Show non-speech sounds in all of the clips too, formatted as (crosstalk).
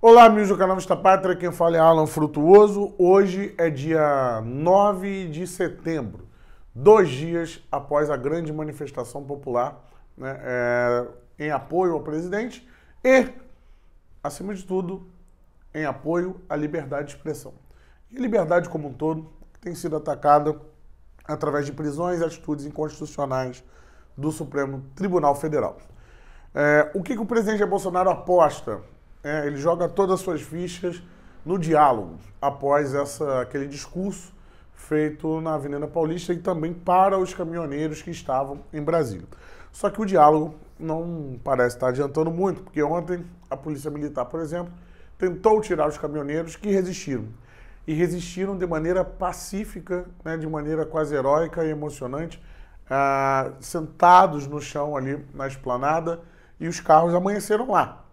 Olá, amigos do canal Vista Pátria, quem fala é Alan Frutuoso. Hoje é dia 9 de setembro, dois dias após a grande manifestação popular né, é, em apoio ao presidente e, acima de tudo, em apoio à liberdade de expressão. E liberdade como um todo tem sido atacada através de prisões e atitudes inconstitucionais do Supremo Tribunal Federal. É, o que, que o presidente Bolsonaro aposta é, ele joga todas as suas fichas no diálogo, após essa, aquele discurso feito na Avenida Paulista e também para os caminhoneiros que estavam em Brasília. Só que o diálogo não parece estar adiantando muito, porque ontem a Polícia Militar, por exemplo, tentou tirar os caminhoneiros que resistiram. E resistiram de maneira pacífica, né, de maneira quase heróica e emocionante, ah, sentados no chão ali na esplanada, e os carros amanheceram lá.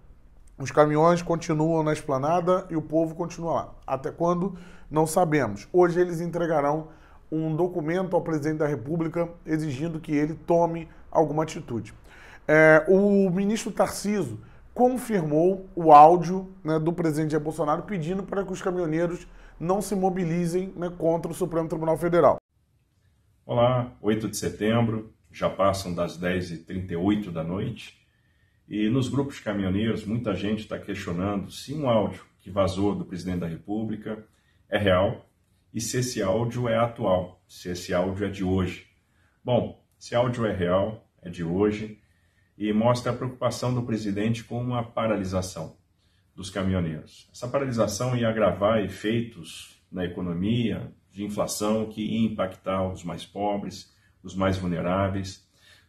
Os caminhões continuam na esplanada e o povo continua lá. Até quando? Não sabemos. Hoje eles entregarão um documento ao presidente da República exigindo que ele tome alguma atitude. É, o ministro Tarciso confirmou o áudio né, do presidente Jair Bolsonaro pedindo para que os caminhoneiros não se mobilizem né, contra o Supremo Tribunal Federal. Olá, 8 de setembro, já passam das 10h38 da noite. E nos grupos de caminhoneiros, muita gente está questionando se um áudio que vazou do presidente da República é real e se esse áudio é atual, se esse áudio é de hoje. Bom, esse áudio é real, é de hoje e mostra a preocupação do presidente com uma paralisação dos caminhoneiros. Essa paralisação ia agravar efeitos na economia, de inflação, que ia impactar os mais pobres, os mais vulneráveis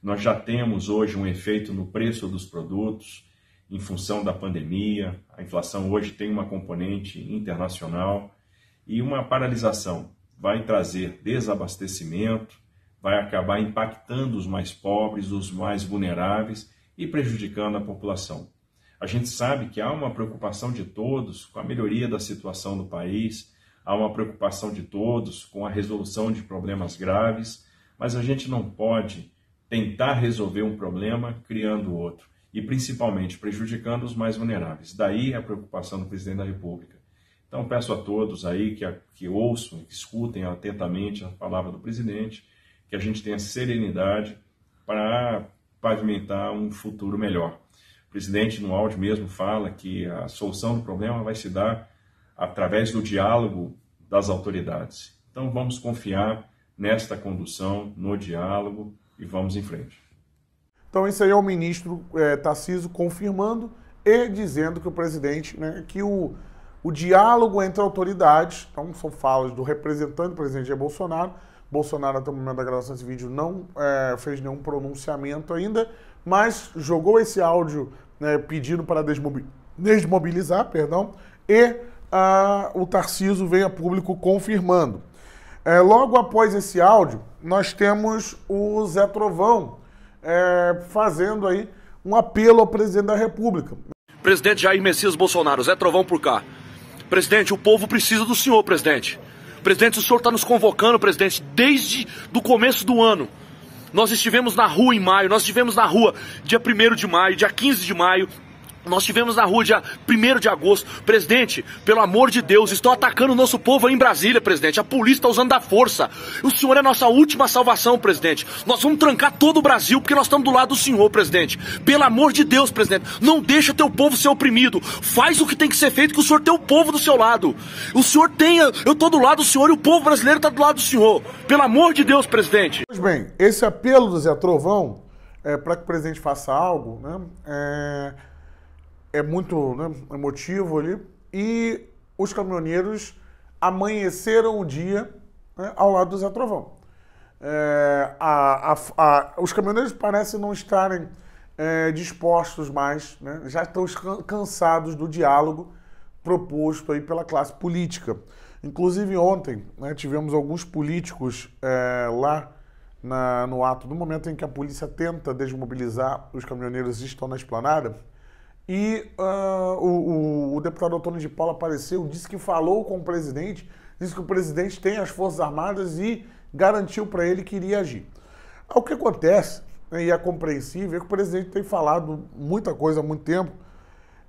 nós já temos hoje um efeito no preço dos produtos em função da pandemia. A inflação hoje tem uma componente internacional e uma paralisação vai trazer desabastecimento, vai acabar impactando os mais pobres, os mais vulneráveis e prejudicando a população. A gente sabe que há uma preocupação de todos com a melhoria da situação do país, há uma preocupação de todos com a resolução de problemas graves, mas a gente não pode tentar resolver um problema criando outro e principalmente prejudicando os mais vulneráveis. Daí a preocupação do presidente da República. Então peço a todos aí que, que ouçam, que escutem atentamente a palavra do presidente, que a gente tenha serenidade para pavimentar um futuro melhor. O presidente no áudio mesmo fala que a solução do problema vai se dar através do diálogo das autoridades. Então vamos confiar nesta condução, no diálogo, e vamos em frente. Então, isso aí é o ministro é, Tarciso confirmando e dizendo que o presidente, né, que o, o diálogo entre autoridades, então são falas do representante do presidente Jair Bolsonaro. Bolsonaro, até o momento da gravação desse vídeo, não é, fez nenhum pronunciamento ainda, mas jogou esse áudio né, pedindo para desmobilizar, desmobilizar perdão, e o Tarciso veio a público confirmando. É, logo após esse áudio, nós temos o Zé Trovão é, fazendo aí um apelo ao presidente da República. Presidente Jair Messias Bolsonaro, Zé Trovão por cá. Presidente, o povo precisa do senhor, presidente. Presidente, o senhor está nos convocando, presidente, desde do começo do ano. Nós estivemos na rua em maio, nós estivemos na rua dia 1 de maio, dia 15 de maio, nós tivemos na rua dia 1 de agosto. Presidente, pelo amor de Deus, estão atacando o nosso povo aí em Brasília, presidente. A polícia está usando da força. O senhor é a nossa última salvação, presidente. Nós vamos trancar todo o Brasil porque nós estamos do lado do senhor, presidente. Pelo amor de Deus, presidente, não deixa teu povo ser oprimido. Faz o que tem que ser feito que o senhor tem o povo do seu lado. O senhor tenha eu estou do lado do senhor e o povo brasileiro está do lado do senhor. Pelo amor de Deus, presidente. Pois bem, esse apelo do Zé Trovão é, para que o presidente faça algo, né? É é muito né, emotivo ali. E os caminhoneiros amanheceram o dia né, ao lado do Zé Trovão. É, a, a, a, os caminhoneiros parecem não estarem é, dispostos mais, né, já estão cansados do diálogo proposto aí pela classe política. Inclusive ontem né, tivemos alguns políticos é, lá na, no ato, no momento em que a polícia tenta desmobilizar os caminhoneiros estão na esplanada, e uh, o, o, deputado Antônio de Paula apareceu, disse que falou com o presidente, disse que o presidente tem as Forças Armadas e garantiu para ele que iria agir. O que acontece, né, e é compreensível, é que o presidente tem falado muita coisa há muito tempo.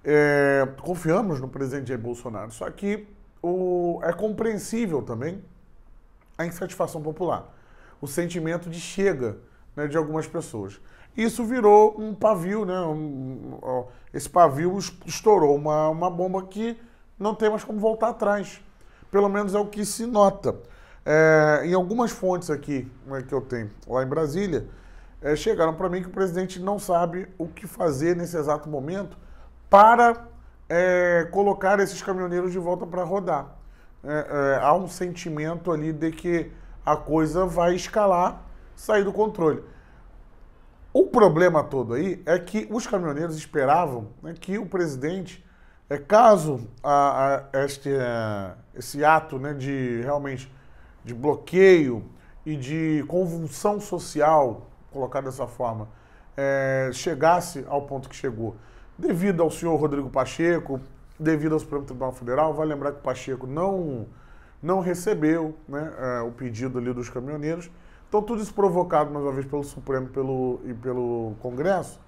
É, confiamos no presidente Jair Bolsonaro, só que o, é compreensível também a insatisfação popular, o sentimento de chega né, de algumas pessoas. Isso virou um pavio, né? Um, ó, esse pavio estourou uma, uma bomba que não tem mais como voltar atrás. Pelo menos é o que se nota. É, em algumas fontes aqui né, que eu tenho lá em Brasília, é, chegaram para mim que o presidente não sabe o que fazer nesse exato momento para é, colocar esses caminhoneiros de volta para rodar. É, é, há um sentimento ali de que a coisa vai escalar, sair do controle. O problema todo aí é que os caminhoneiros esperavam né, que o presidente, é, caso a, a este, a, é, esse ato né, de realmente de bloqueio e de convulsão social, colocar dessa forma, é, chegasse ao ponto que chegou, devido ao senhor Rodrigo Pacheco, devido ao Supremo Tribunal Federal, vai lembrar que o Pacheco não, não recebeu né, é, o pedido ali dos caminhoneiros então, tudo isso provocado, mais uma vez, pelo Supremo pelo, e pelo Congresso.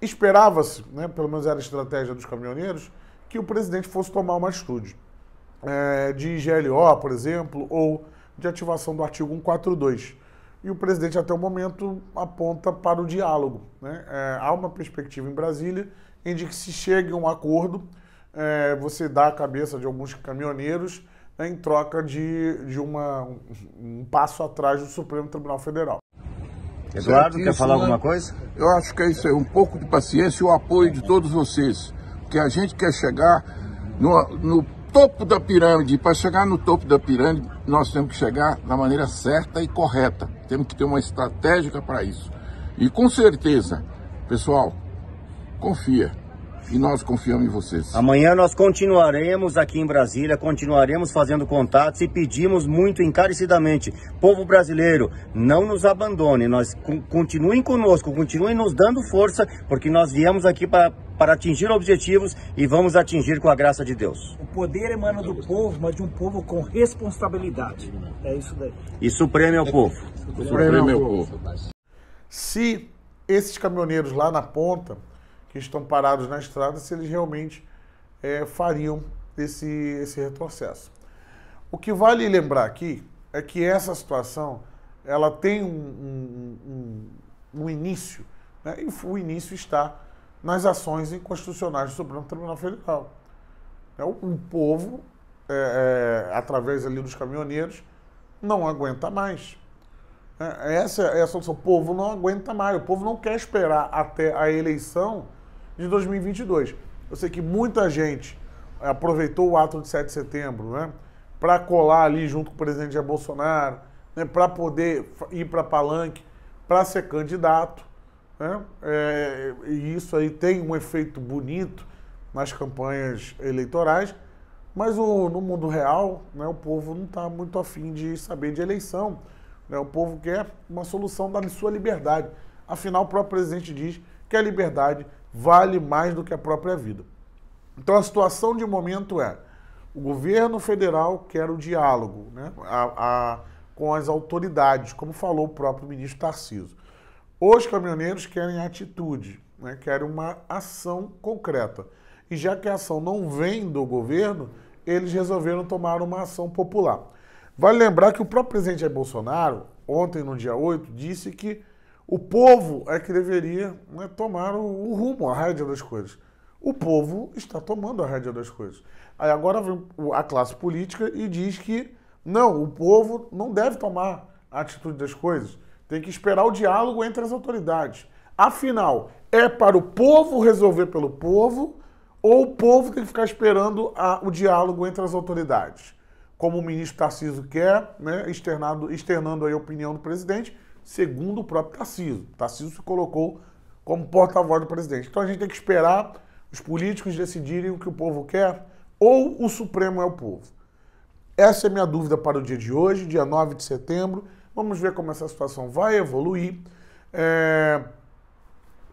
Esperava-se, né, pelo menos era a estratégia dos caminhoneiros, que o presidente fosse tomar uma atitude é, de IGLO, por exemplo, ou de ativação do artigo 142. E o presidente, até o momento, aponta para o diálogo. Né? É, há uma perspectiva em Brasília em que se chegue a um acordo, é, você dá a cabeça de alguns caminhoneiros em troca de, de uma, um passo atrás do Supremo Tribunal Federal. Eduardo, quer falar alguma coisa? Eu acho que é isso aí, um pouco de paciência e o apoio de todos vocês, porque a gente quer chegar no, no topo da pirâmide, para chegar no topo da pirâmide, nós temos que chegar da maneira certa e correta, temos que ter uma estratégica para isso. E com certeza, pessoal, confia. E nós confiamos em vocês. Amanhã nós continuaremos aqui em Brasília, continuaremos fazendo contatos e pedimos muito encarecidamente, povo brasileiro, não nos abandone, nós continuem conosco, continuem nos dando força, porque nós viemos aqui para para atingir objetivos e vamos atingir com a graça de Deus. O poder emana do povo, mas de um povo com responsabilidade. É isso daí. supremo é o povo. Supremo é o é povo. Se esses caminhoneiros lá na ponta que estão parados na estrada se eles realmente é, fariam esse, esse retrocesso. O que vale lembrar aqui é que essa situação ela tem um, um, um, um início, né? e o início está nas ações inconstitucionais do Supremo Tribunal Federal. Né? O povo, é, é, através ali dos caminhoneiros, não aguenta mais. É, essa é a solução. O povo não aguenta mais. O povo não quer esperar até a eleição de 2022. Eu sei que muita gente aproveitou o ato de 7 de setembro, né? Para colar ali junto com o presidente Jair Bolsonaro, né? Para poder ir para palanque, para ser candidato, né? É, e isso aí tem um efeito bonito nas campanhas eleitorais, mas o, no mundo real, né? O povo não está muito afim de saber de eleição, né? O povo quer uma solução da sua liberdade. Afinal, o próprio presidente diz que a liberdade vale mais do que a própria vida. Então a situação de momento é: o governo federal quer o diálogo né, a, a, com as autoridades, como falou o próprio ministro Tarciso. Os caminhoneiros querem atitude, né, querem uma ação concreta. E já que a ação não vem do governo, eles resolveram tomar uma ação popular. Vale lembrar que o próprio presidente Jair Bolsonaro, ontem, no dia 8, disse que o povo é que deveria né, tomar o, o, rumo, a rédea das coisas. O povo está tomando a rédea das coisas. Aí agora vem a classe política e diz que não, o povo não deve tomar a atitude das coisas. Tem que esperar o diálogo entre as autoridades. Afinal, é para o povo resolver pelo povo ou o povo tem que ficar esperando a, o diálogo entre as autoridades? Como o ministro Tarciso quer, né, externado, externando a opinião do presidente, segundo o próprio Tarcísio. O Tarcísio se colocou como porta-voz do presidente. Então a gente tem que esperar os políticos decidirem o que o povo quer ou o Supremo é o povo. Essa é minha dúvida para o dia de hoje, dia 9 de setembro. Vamos ver como essa situação vai evoluir. É...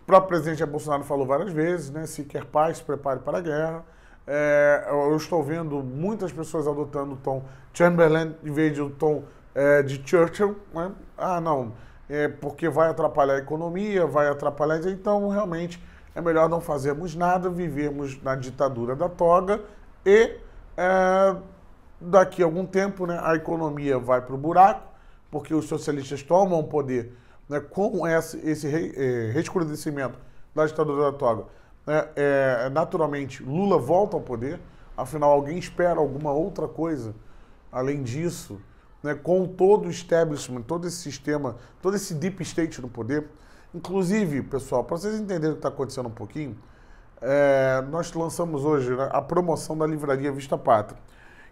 O próprio presidente Bolsonaro falou várias vezes, né? Se quer paz, se prepare para a guerra. É... Eu estou vendo muitas pessoas adotando o tom Chamberlain em vez do tom é, de Churchill, né? ah, não, é porque vai atrapalhar a economia, vai atrapalhar. Então, realmente, é melhor não fazermos nada, vivermos na ditadura da toga e é, daqui a algum tempo né, a economia vai para o buraco, porque os socialistas tomam o poder né, com esse, esse re, é, rescurecimento da ditadura da toga. Né, é, naturalmente, Lula volta ao poder, afinal, alguém espera alguma outra coisa além disso né, com todo o establishment, todo esse sistema, todo esse deep state no poder. Inclusive, pessoal, para vocês entenderem o que está acontecendo um pouquinho, é, nós lançamos hoje né, a promoção da livraria Vista Pátria.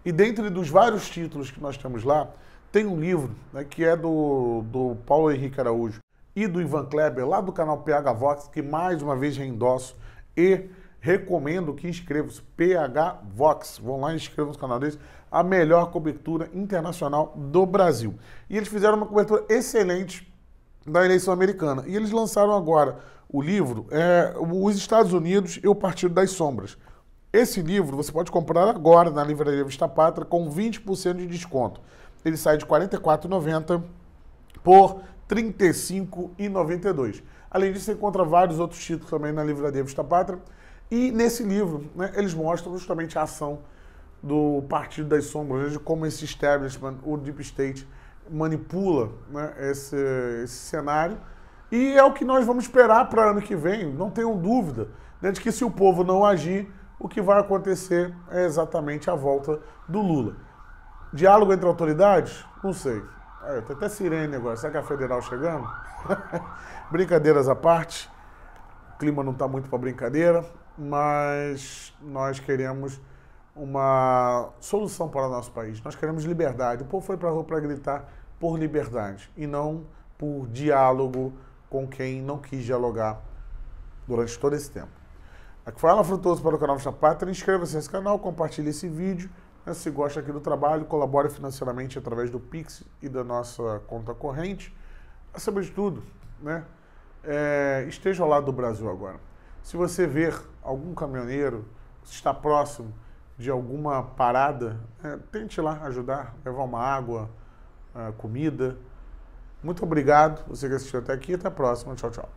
E dentre dos vários títulos que nós temos lá, tem um livro né, que é do, do Paulo Henrique Araújo e do Ivan Kleber, lá do canal PH Vox, que mais uma vez reendosso e recomendo que inscrevam-se. PH Vox. Vão lá e inscrevam-se no canal deles a melhor cobertura internacional do Brasil. E eles fizeram uma cobertura excelente da eleição americana. E eles lançaram agora o livro é, Os Estados Unidos e o Partido das Sombras. Esse livro você pode comprar agora na Livraria Vista Pátria com 20% de desconto. Ele sai de R$ 44,90 por R$ 35,92. Além disso, você encontra vários outros títulos também na Livraria Vista Pátria. E nesse livro, né, eles mostram justamente a ação do Partido das Sombras, de como esse establishment, o Deep State, manipula né, esse, esse cenário. E é o que nós vamos esperar para ano que vem, não tenham dúvida, né, de que se o povo não agir, o que vai acontecer é exatamente a volta do Lula. Diálogo entre autoridades? Não sei. É, tem até sirene agora. Será que é a federal chegando? (laughs) Brincadeiras à parte. O clima não está muito para brincadeira, mas nós queremos uma solução para o nosso país. Nós queremos liberdade. O povo foi para a rua para gritar por liberdade e não por diálogo com quem não quis dialogar durante todo esse tempo. Aqui é fala Frutoso para o canal Vista Pátria. Inscreva-se nesse canal, compartilhe esse vídeo. Né? Se gosta aqui do trabalho, colabore financeiramente através do Pix e da nossa conta corrente. Acima de tudo, né? É, esteja ao lado do Brasil agora. Se você ver algum caminhoneiro, se está próximo, de alguma parada, é, tente lá ajudar, levar uma água, é, comida. Muito obrigado, você que assistiu até aqui. Até a próxima. Tchau, tchau.